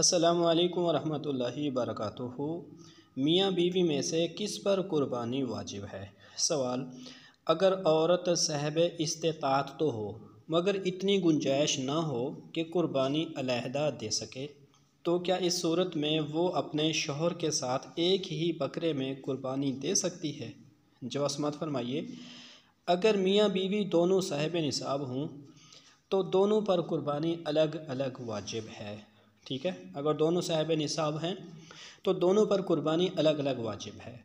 असलकम वालेकुम वर्क मियाँ बीवी में से किस पर कुर्बानी वाजिब है सवाल अगर औरत साहब इस्तात तो हो मगर इतनी गुंजाइश ना हो कि कुर्बानी अलहदा दे सके तो क्या इस सूरत में वो अपने शोहर के साथ एक ही बकरे में कुर्बानी दे सकती है जवासमत फरमाइए अगर मियाँ बीवी दोनों साहब निसाब हों तो दोनों पर कुर्बानी अलग अलग वाजिब है ठीक है अगर दोनों साहिब निसाब हैं तो दोनों पर कुर्बानी अलग अलग वाजिब है